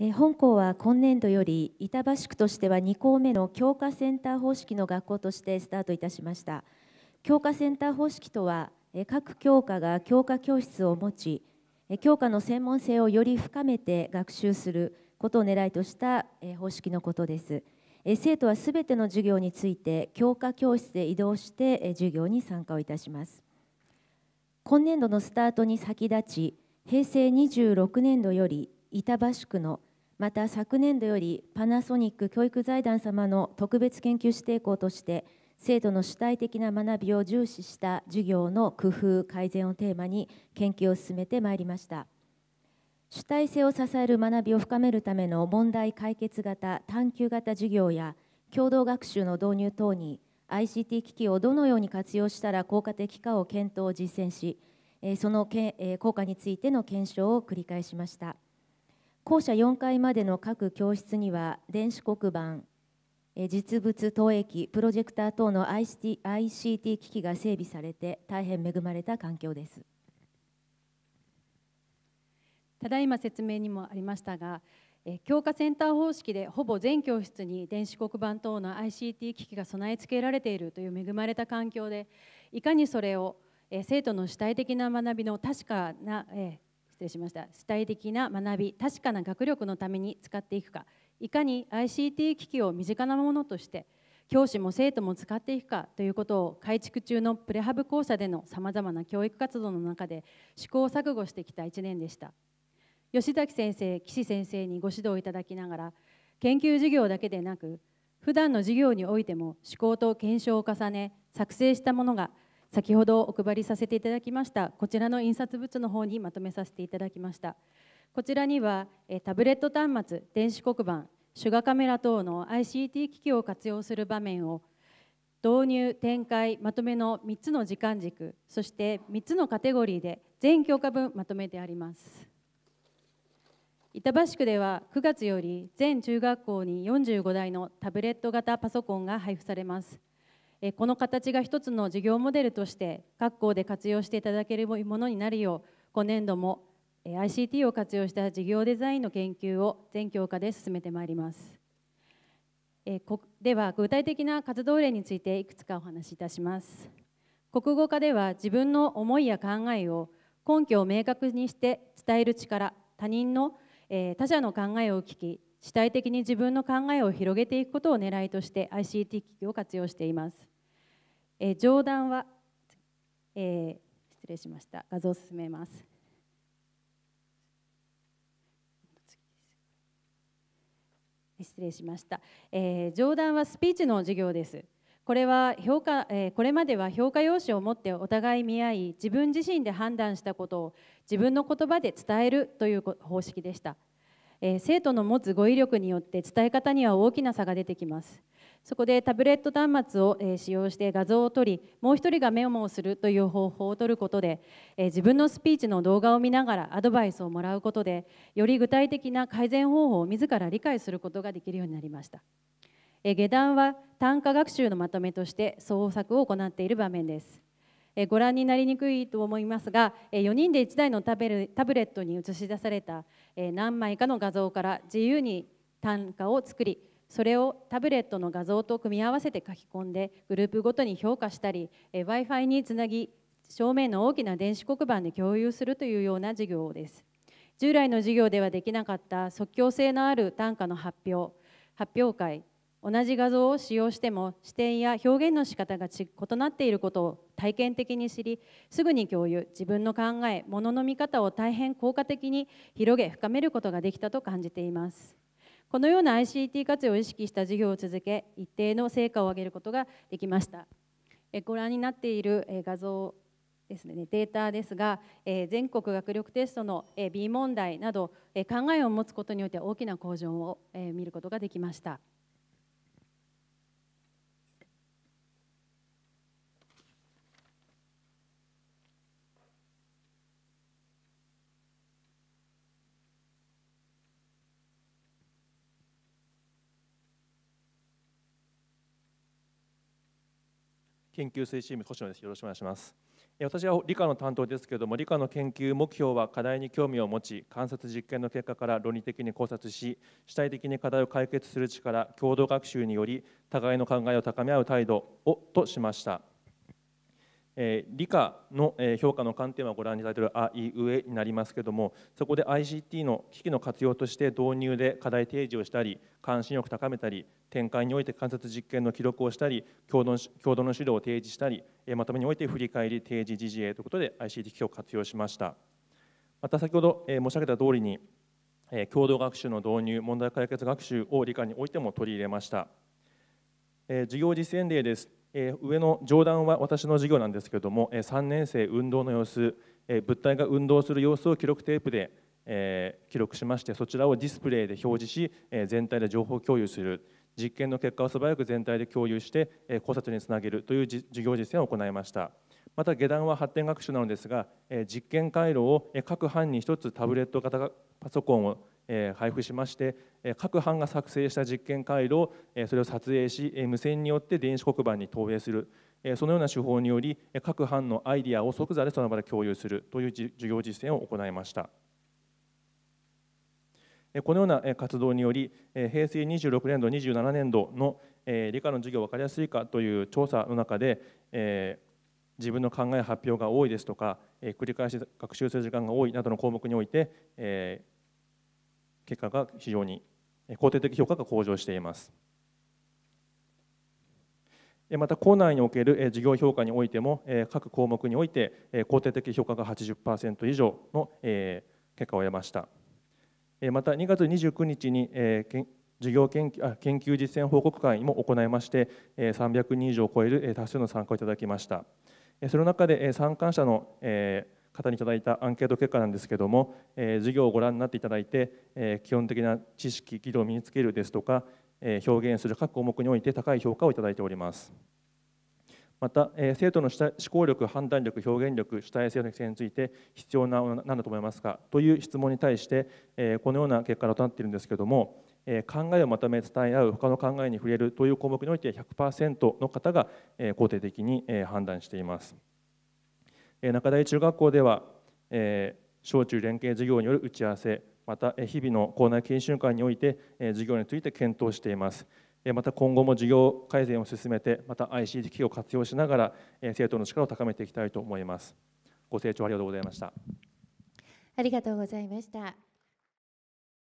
え本校は今年度より板橋区としては2校目の強化センター方式の学校としてスタートいたしました強化センター方式とは各教科が教科教室を持ち教科の専門性をより深めて学習することを狙いとした方式のことです生徒はすべての授業について教科教室で移動して授業に参加をいたします今年度のスタートに先立ち平成26年度より板橋区のまた昨年度よりパナソニック教育財団様の特別研究指定校として生徒の主体的な学びを重視した授業の工夫改善をテーマに研究を進めてまいりました主体性を支える学びを深めるための問題解決型探究型授業や共同学習の導入等に ICT 機器をどのように活用したら効果的かを検討実践しその効果についての検証を繰り返しました。校舎4階までの各教室には電子黒板実物投影機プロジェクター等の ICT, ICT 機器が整備されて大変恵まれた環境ですただいま説明にもありましたが教科センター方式でほぼ全教室に電子黒板等の ICT 機器が備え付けられているという恵まれた環境でいかにそれを生徒の主体的な学びの確かな礼しました主体的な学び確かな学力のために使っていくかいかに ICT 機器を身近なものとして教師も生徒も使っていくかということを改築中のプレハブ校舎でのさまざまな教育活動の中で試行錯誤してきた1年でした吉崎先生岸先生にご指導いただきながら研究授業だけでなく普段の授業においても試行と検証を重ね作成したものが先ほどお配りさせていただきましたこちらの印刷物の方にまとめさせていただきましたこちらにはタブレット端末電子黒板シ手話カメラ等の ICT 機器を活用する場面を導入展開まとめの3つの時間軸そして3つのカテゴリーで全教科分まとめてあります板橋区では9月より全中学校に45台のタブレット型パソコンが配布されます。この形が一つの事業モデルとして各校で活用していただけるものになるよう今年度も ICT を活用した事業デザインの研究を全教科で進めてまいりますでは具体的な活動例についていくつかお話しいたします国語科では自分の思いや考えを根拠を明確にして伝える力他人の他者の考えを聞き主体的に自分の考えを広げていくことを狙いとして ICT 機器を活用していますえー、上段は、えー、失礼しました画像を進めます失礼しました、えー、上段はスピーチの授業ですこれは評価、えこれまでは評価用紙を持ってお互い見合い自分自身で判断したことを自分の言葉で伝えるという方式でした、え生徒の持つ語彙力によって伝え方には大きな差が出てきますそこでタブレット端末を使用して画像を撮りもう1人がメモをするという方法をとることで自分のスピーチの動画を見ながらアドバイスをもらうことでより具体的な改善方法を自ら理解することができるようになりました下段は単価学習のまとめとして創作を行っている場面ですご覧になりにくいと思いますが4人で1台のタブレットに映し出された何枚かの画像から自由に単価を作りそれをタブレットの画像と組み合わせて書き込んでグループごとに評価したり w i f i につなぎ正面の大きな電子黒板で共有するというような授業です従来の授業ではできなかった即興性のある短歌の発表発表会同じ画像を使用しても視点や表現の仕方が異なっていることを体験的に知りすぐに共有自分の考えものの見方を大変効果的に広げ深めることができたと感じています。このような ICT 活用を意識した事業を続け一定の成果を上げることができましたご覧になっている画像ですねデータですが全国学力テストの B 問題など考えを持つことによって大きな向上を見ることができました。研究推進部星野です。よろしくお願いします。私は理科の担当ですけれども理科の研究目標は課題に興味を持ち観察実験の結果から論理的に考察し主体的に課題を解決する力共同学習により互いの考えを高め合う態度をとしました。え理科の、え評価の観点はご覧いただいているあいうえになりますけれどもそこで ICT の機器の活用として導入で課題提示をしたり関心力高めたり展開において観察実験の記録をしたり共同共同の資料を提示したり、えまとめにおいて振り返り提示時事へということで ICT 機器を活用しましたまた先ほど、え申し上げた通りに、え共同学習の導入問題解決学習を理科においても取り入れました、え授業実践例ですえー、上の上段は私の授業なんですけれども、えー、3年生運動の様子、えー、物体が運動する様子を記録テープで、え記録しましてそちらをディスプレイで表示し、え全体で情報共有する実験の結果を素早く全体で共有して、え考察につなげるという授業実践を行いましたまた下段は発展学習なのですが、え実験回路を各班に1つタブレット型パソコンを配布しまして各班が作成した実験回路それを撮影し無線によって電子黒板に投影するそのような手法により各班のアイディアを即座でその場で共有するという授業実践を行いましたこのような活動により平成26年度27年度の理科の授業分かりやすいかという調査の中で自分の考え発表が多いですとか繰り返し学習する時間が多いなどの項目において結果が非常に肯定的評価が向上していますまた校内における事業評価においても各項目において肯定的評価が80%以上の結果を得ましたまた2月29日に事業研究研究実践報告会も行いまして300人以上を超える多数の参加をいただきましたその中で参観者の方にいただいたアンケート結果なんですけども、えー、授業をご覧になっていただいて、えー、基本的な知識、技能を身につけるですとか、えー、表現する各項目において高い評価をいただいております。また、えー、生徒の思考力、判断力、表現力、主体性の育成について必要なものなんだと思いますかという質問に対して、えー、このような結果となっているんですけども、えー、考えをまとめ伝え合う、他の考えに触れるという項目において100%の方が、えー、肯定的に、えー、判断しています。中台中学校では、え小中連携事業による打ち合わせまた日々の校内研修会において事業について検討していますまた今後も事業改善を進めてまた ICT 機器を活用しながら生徒の力を高めていきたいと思いますご清聴ありがとうございましたありがとうございました